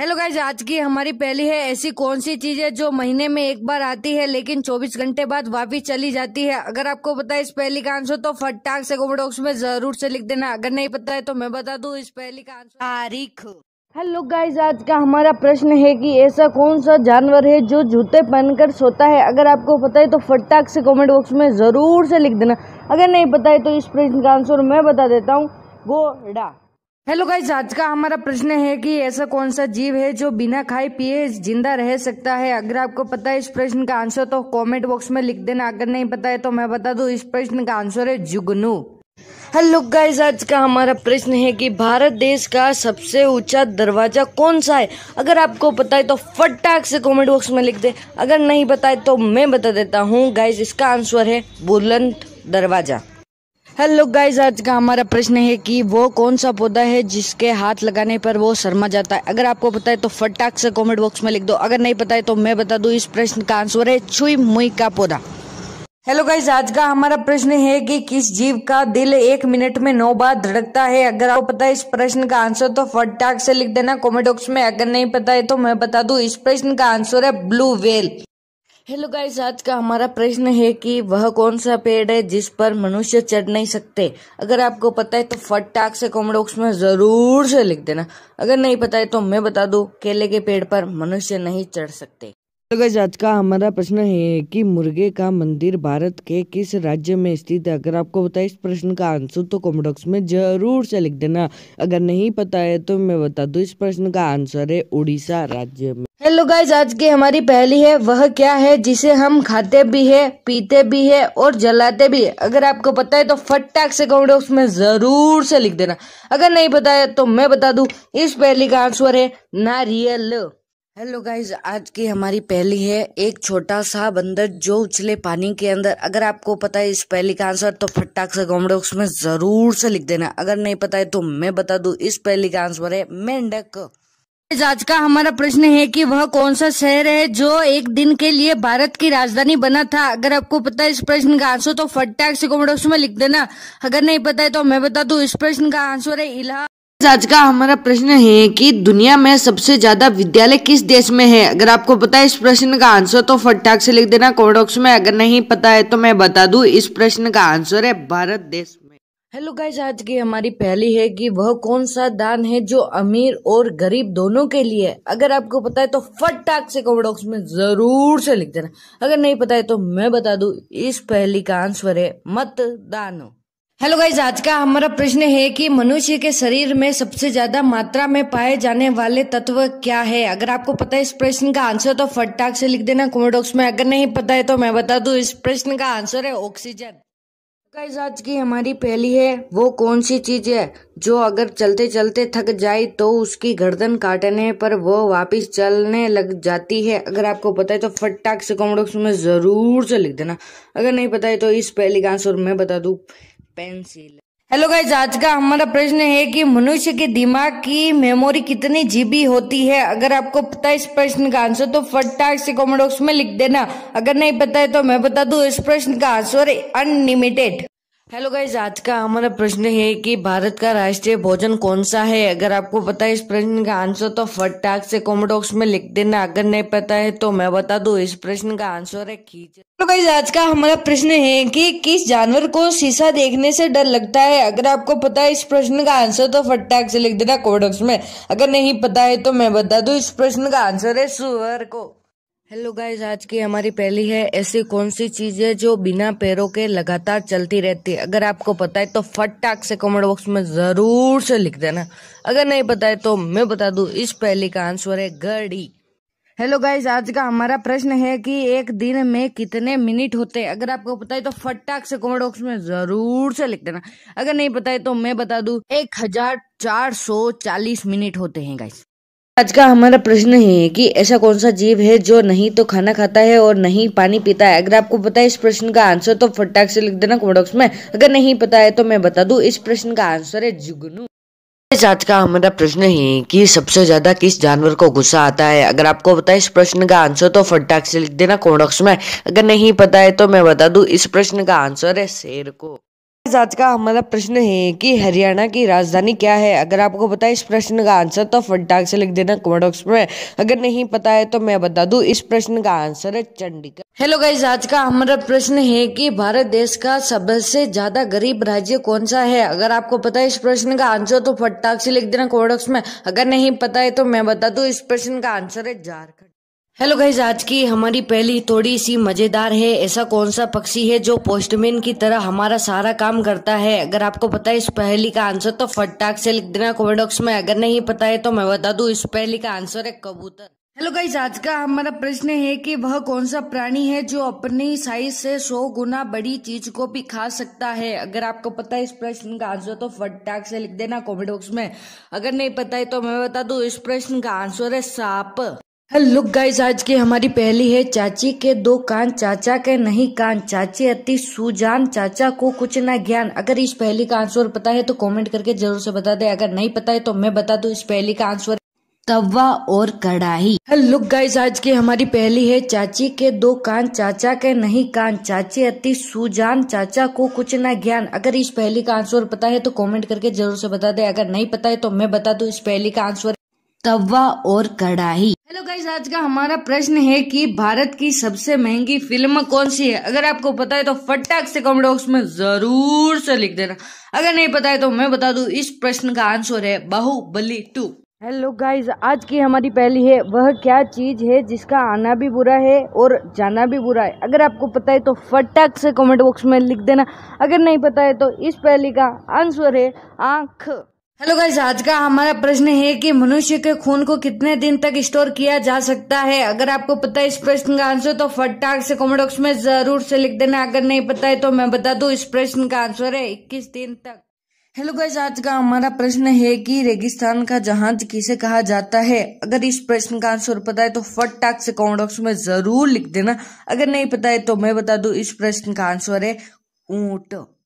hello guys आज की हमारी पहली है ऐसी कौन सी चीज है जो महीने में एक बार आती है लेकिन 24 घंटे बाद वापिस चली जाती है अगर आपको पता है इस पहली का आंसर तो फटाक से कमेंट बॉक्स में जरूर से लिख देना अगर नहीं पता है तो मैं बता दू इस पहली का आंसर तारीख हेलो गाइज आज का हमारा प्रश्न है कि ऐसा कौन सा जानवर है जो जूते पहनकर सोता है अगर आपको पता है तो फटाक से कॉमेंट बॉक्स में ज़रूर से लिख देना अगर नहीं पता है तो इस प्रश्न का आंसर मैं बता देता हूँ गोडा हेलो गाइज आज का हमारा प्रश्न है कि ऐसा कौन सा जीव है जो बिना खाए पिए जिंदा रह सकता है अगर आपको पता है इस प्रश्न का आंसर तो कमेंट बॉक्स में लिख देना अगर नहीं पता है तो मैं बता दूं इस प्रश्न का आंसर है जुगनू हेलो गाइज आज का हमारा प्रश्न है कि भारत देश का सबसे ऊंचा दरवाजा कौन सा है अगर आपको पता है तो फटाक से कमेंट बॉक्स में लिख दे अगर नहीं पता है तो मैं बता देता हूँ गाइज इसका आंसर है बुलंद दरवाजा हेलो गाइस आज का हमारा प्रश्न है कि वो कौन सा पौधा है जिसके हाथ लगाने पर वो शर्मा जाता है अगर आपको पता है तो फटाक से कमेंट बॉक्स में लिख दो अगर नहीं पता है तो मैं बता दूं इस प्रश्न का आंसर है छुई मुई का पौधा हेलो गाइस आज का हमारा प्रश्न है कि किस जीव का दिल एक मिनट में नौ बार धड़कता है अगर आपको पता है इस प्रश्न का आंसर तो फटाक से लिख देना कॉमेंट बॉक्स में अगर नहीं पता है तो मैं बता दू इस प्रश्न का आंसर है ब्लू वेल हेलो गाइस आज का हमारा प्रश्न है कि वह कौन सा पेड़ है जिस पर मनुष्य चढ़ नहीं सकते अगर आपको पता है तो फटाक से कॉमेंट बॉक्स में ज़रूर से लिख देना अगर नहीं पता है तो मैं बता दू केले के पेड़ पर मनुष्य नहीं चढ़ सकते हेलो गाइस आज का हमारा प्रश्न है कि मुर्गे का मंदिर भारत के किस राज्य में स्थित है अगर आपको पता है इस प्रश्न का आंसर तो कॉमेंट बॉक्स में ज़रूर से लिख देना अगर नहीं पता है तो मैं बता दू इस प्रश्न का आंसर है उड़ीसा राज्य में हेलो गाइज आज की हमारी पहली है वह क्या है जिसे हम खाते भी है पीते भी है और जलाते भी है अगर आपको पता है तो फटाक से कमेंट बॉक्स में जरूर से लिख देना अगर नहीं पता है तो मैं बता दू इस पहली का आंसर है नारियल हेलो गाइज आज की हमारी पहली है एक छोटा सा बंदर जो उछले पानी के अंदर अगर आपको पता है इस पहली का आंसर तो फटाक से कमेंट बॉक्स में जरूर से लिख देना अगर नहीं पता है तो मैं बता दू इस पहली का आंसर है मेंढक आज का हमारा प्रश्न है कि वह कौन सा शहर है जो एक दिन के लिए भारत की राजधानी बना था अगर आपको पता है इस प्रश्न का आंसर तो फटाक से कमेंट बॉक्स में लिख देना अगर नहीं पता है तो मैं बता दू इस प्रश्न का आंसर है इलाहा आज का हमारा प्रश्न है कि दुनिया में सबसे ज्यादा विद्यालय किस देश में है अगर आपको पता है इस प्रश्न का आंसर तो फटाक से लिख देना कॉमेंट बॉक्स में अगर नहीं पता है तो मैं बता दूं इस प्रश्न का आंसर है भारत देश हेलो गाइज आज की हमारी पहली है कि वह कौन सा दान है जो अमीर और गरीब दोनों के लिए है अगर आपको पता है तो फटाक से कमेंट बॉक्स में जरूर से लिख देना अगर नहीं पता है तो मैं बता दू इस पहली का आंसर है मतदान हेलो गाइज आज का हमारा प्रश्न है कि मनुष्य के शरीर में सबसे ज्यादा मात्रा में पाए जाने वाले तत्व क्या है अगर आपको पता है इस प्रश्न का आंसर तो फटाक से लिख देना कमेंट बॉक्स में अगर नहीं पता है तो मैं बता दू इस प्रश्न का आंसर है ऑक्सीजन गाइज आज की हमारी पहली है वो कौन सी चीज है जो अगर चलते चलते थक जाए तो उसकी गर्दन काटने पर वो वापस चलने लग जाती है अगर आपको पता है तो फटाक से कॉमेंट बॉक्स में जरूर से लिख देना अगर नहीं पता है तो इस पहली का आंसर मैं बता दू पेंसिल हेलो गाइज आज का हमारा प्रश्न है कि मनुष्य के दिमाग की मेमोरी कितनी जीबी होती है अगर आपको पता है इस प्रश्न का आंसर तो फटाक से कॉमेंट बॉक्स में लिख देना अगर नहीं पता है तो मैं बता दूं इस प्रश्न का आंसर अनलिमिटेड हेलो गाइज आज का हमारा प्रश्न है कि भारत का राष्ट्रीय भोजन कौन सा है अगर आपको पता है इस प्रश्न का आंसर तो फटाक से कॉमेंट बॉक्स में लिख देना अगर नहीं पता है तो मैं बता दू इस प्रश्न का आंसर है खींच तो गाइज आज का हमारा प्रश्न है कि किस जानवर को शीशा देखने से डर लगता है अगर आपको पता है इस प्रश्न का आंसर तो फटाक से लिख देना कॉमेंट बॉक्स में अगर नहीं पता है तो मैं बता दू इस प्रश्न का आंसर है सुअर को हेलो गाइज आज की हमारी पहली है ऐसी कौन सी चीज़ है जो बिना पैरों के लगातार चलती रहती है अगर आपको पता है तो फटाक से कमेंट बॉक्स में ज़रूर से लिख देना अगर नहीं पता है तो मैं बता दू इस पहली का आंसर है घड़ी हेलो गाइज आज का हमारा प्रश्न है कि एक दिन में कितने मिनट होते हैं अगर आपको पता है तो फटाक से कमेंट बॉक्स में जरूर से लिख देना अगर नहीं पता है तो मैं बता दू तो तो एक हजार चार सौ चालीस मिनट होते हैं गाइज आज का हमारा प्रश्न है कि ऐसा कौन सा जीव है जो नहीं तो खाना खाता है और नहीं पानी पीता है अगर आपको पता है इस प्रश्न का आंसर तो फटाक से लिख देना कमेंट में अगर नहीं पता है तो मैं बता दू इस प्रश्न का आंसर है जुगनू आज का हमारा प्रश्न है कि सबसे ज्यादा किस जानवर को गुस्सा आता है अगर आपको पता है इस प्रश्न का आंसर तो फटाक से लिख देना कोडक्स में अगर नहीं पता है तो मैं बता दू इस प्रश्न का आंसर है शेर को आज का हमारा मतलब प्रश्न है कि हरियाणा की राजधानी क्या है अगर आपको पता है इस प्रश्न का आंसर तो फटाक से लिख देना कमेंट बॉक्स में अगर नहीं पता है तो मैं बता दूं इस प्रश्न का आंसर है चंडीगढ़ हेलो गाइज आज का हमारा प्रश्न है कि भारत देश का सबसे ज्यादा गरीब राज्य कौन सा है अगर आपको पता है इस प्रश्न का आंसर तो फटाक से लिख देना कमेंट बॉक्स में अगर नहीं पता है तो मैं बता दू इस प्रश्न का आंसर है झारखंड हेलो गाइज आज की हमारी पहली थोड़ी सी मज़ेदार है ऐसा कौन सा पक्षी है जो पोस्टमैन की तरह हमारा सारा काम करता है अगर आपको पता है इस पहली का आंसर तो फटाक से लिख देना कमेंट बॉक्स में अगर नहीं पता है तो मैं बता दू इस पहली का आंसर है कबूतर हेलो गाइज आज का हमारा प्रश्न है कि वह कौन सा प्राणी है जो अपनी साइज से सौ गुना बड़ी चीज को भी खा सकता है अगर आपको पता है इस प्रश्न का आंसर तो फटाक से लिख देना कॉमेंट बॉक्स में अगर नहीं पता है तो मैं बता दू इस प्रश्न का आंसर है साप हेलो गाइस आज की हमारी पहली है चाची के दो कान चाचा के नहीं कान चाची अति सुजान चाचा को कुछ ना ज्ञान अगर इस पहली का आंसर पता है तो कमेंट करके जरूर से बता दे अगर नहीं पता है तो मैं बता दू इस पहली का आंसर तवा और कढ़ाई हेलो गाइस आज की हमारी पहली है चाची के दो कान चाचा के नहीं कान चाची अति सुजान चाचा को कुछ ना ज्ञान अगर इस पहली का आंसर पता है तो कॉमेंट करके जरूर से बता दे अगर नहीं पता है तो मैं बता दू इस पहली का आंसर तवा और कढ़ाई हेलो गाइज आज का हमारा प्रश्न है कि भारत की सबसे महंगी फिल्म कौन सी है अगर आपको पता है तो फटाक से कमेंट बॉक्स में जरूर से लिख देना अगर नहीं पता है तो मैं बता दू इस प्रश्न का आंसर है बाहुबली टू हेलो गाइस आज की हमारी पहली है वह क्या चीज़ है जिसका आना भी बुरा है और जाना भी बुरा है अगर आपको पता है तो फटाक से कमेंट बॉक्स में लिख देना अगर नहीं पता है तो इस पहली का आंसर है आंख हेलो गाइज आज का हमारा प्रश्न है कि मनुष्य के खून को कितने दिन तक स्टोर किया जा सकता है अगर आपको पता है इस प्रश्न का आंसर तो फटाक से कॉमेंट बॉक्स में जरूर से लिख देना अगर नहीं पता है तो मैं बता दू इस प्रश्न का आंसर है इक्कीस दिन तक हेलो गाइज आज का हमारा प्रश्न है कि रेगिस्तान का जहाज किसे कहा जाता है अगर इस प्रश्न का आंसर पता है तो फटाक से कॉमेंट बॉक्स में जरूर लिख देना अगर नहीं पता है तो मैं बता दू इस प्रश्न का आंसर है ऊंट